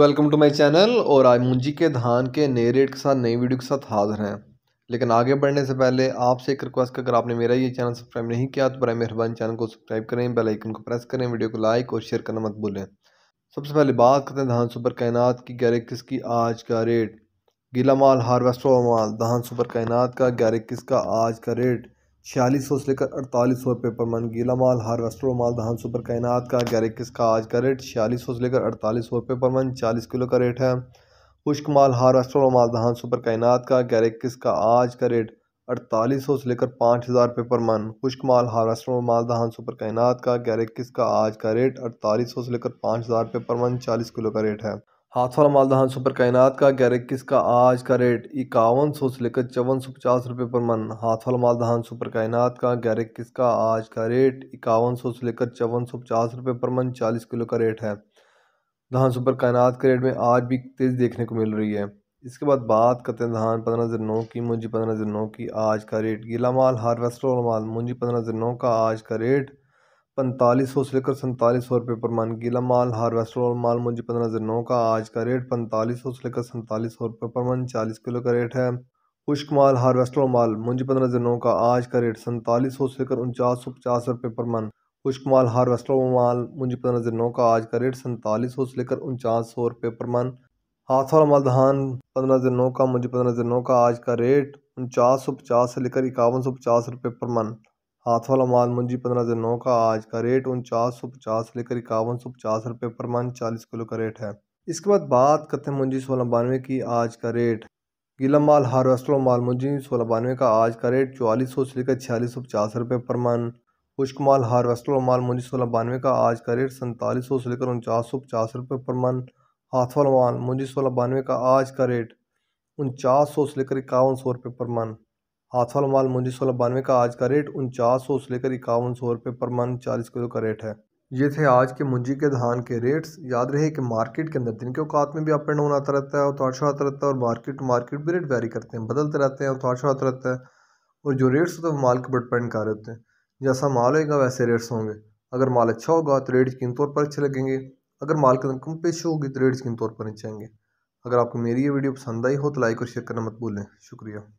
welcome to my channel और आज मुंजी के धान के नए रेट के साथ नई वीडियो के साथ हाजिर हैं लेकिन आगे बढ़ने से पहले आपसे एक रिक्वेस्ट अगर आपने मेरा ये चैनल सब्सक्राइब नहीं किया तो बरए मेहरबान चैनल को सब्सक्राइब करें बेल आइकन को प्रेस करें वीडियो को लाइक और शेयर करना मत भूलें सबसे पहले बात करते हैं धान सुपर कायनात की ग्यारह इक्कीस की आज का रेट गीला माल हारवेस्टर माल धान सुपर कायनात का ग्यारह इक्कीस का आज का रेट छियालीस सौ से लेकर अड़तालीस सौ रुपये पर मन गीला माल हार्वेस्टर माल धान सुपर कायनात का ग्यारह इक्कीस का आज का रेट छियालीस सौ से लेकर अड़तालीस सौ रुपये पर मन चालीस किलो का रेट है खुश्क माल हार्वेस्टर माल धान सुपर कायनात का ग्यारह इक्कीस का आज का रेट अड़तालीस सौ से लेकर पाँच हज़ार रुपये पर मन खुश्क माल हार्वेस्टर माल धान सुपर कायनात का ग्यारह इक्कीस का आज का रेट अड़तालीस सौ से लेकर पाँच हज़ार रुपये पर मन चालीस किलो का रेट है हाथ वाला मालदहान सुपर कायनात का ग्यारह इक्कीस का आज का रेट इक्यावन सौ से लेकर चौवन सौ पचास रुपये पर मन हाथ वाला मालदहान सुपर कायनात का ग्यारह इक्कीस का आज का रेट इक्यावन सौ से लेकर चौवन सौ पचास रुपये पर मन चालीस किलो का रेट है धान सुपर कायनात के रेट में आज भी तेज़ देखने को मिल रही है इसके बाद बात करते हैं धान पंद्रह हज़ार नौ की मुंजी पंद्रह हज़ार नौ की आज का रेट गीला माल हार्वेस्टर वाला माल मुंजी पंद्रह हज़ार नौ का आज का रेट पैंतालीस सौ से लेकर सैंतालीस सौ रुपये पर मन गीला माल हार्वेस्टर और माल मुंजी पंद्रह हज़ार नौ का आज का रेट पैंतालीस सौ से लेकर सैंतालीस सौ रुपये पर मन चालीस किलो का रेट है खुश्क माल हार्वेस्टर और माल मुंजी पंद्रह हज़ार नौ का आज का रेट सैंतालीस सौ से लेकर उनचास सौ पचास रुपये पर मन खुश्क माल हार्वेस्टर और माल मुंजी पंद्रह हज़ार नौ का आज का रेट सैंतालीस सौ से लेकर उनचास सौ रुपये पर मन हाथ वाला माल धान पंद्रह हज़ार नौ का मुंजी पंद्रह हज़ार नौ का आज का रेट उनचास सौ पचास से लेकर इक्यावन सौ पचास रुपये पर मन हाथ वाला माल मुंजी पंद्रह से नौ का आज का रेट उनचास सौ पचास लेकर इक्यावन सौ पचास रुपये पर मन चालीस किलो का रेट है इसके बाद बात करते हैं मुंजी सोलह बानवे की आज का रेट गीला माल हार्वेस्ट माल मुंजी सोलह बानवे का आज का रेट चौवालीस सौ से लेकर छियालीस सौ पचास रुपये पर मन खुश्क माल हार्वेस्ट माल मुंजी सोलह बानवे का आज का रेट सैंतालीस सौ से लेकर उनचास सौ पचास रुपये पर मन हाथ वाला माल मुंजी सोलह बानवे का आज का रेट उनचास सौ से लेकर इक्यावन सौ रुपये पर मन हाथवाल माल मुंजी सोलह बानवे का आज का रेट उनचास सौ से लेकर इक्यावन सौ रुपये पर मन चालीस किलो का रेट है ये थे आज के मुंजी के धान के रेट्स याद रहे कि मार्केट के अंदर दिन के औकात में भी अप एंड डाउन आता रहता है और उतार आता रहता है और मार्केट मार्केट भी रेट वेरी करते हैं बदलते रहते हैं उतार आता रहता है और जो रेट्स होते हैं माल के ऊपर डिपेंड कर रहे होते हैं जैसा माल होगा वैसे रेट्स होंगे अगर माल अच्छा होगा तो रेट यकीन तौर पर अच्छे लगेंगे अगर माल के अंदर कम पेश होगी तो रेट यकीन तौर पर नीचे आएंगे अगर आपको मेरी ये वीडियो पसंद आई हो तो लाइक और शेयर करना मत भूलें शुक्रिया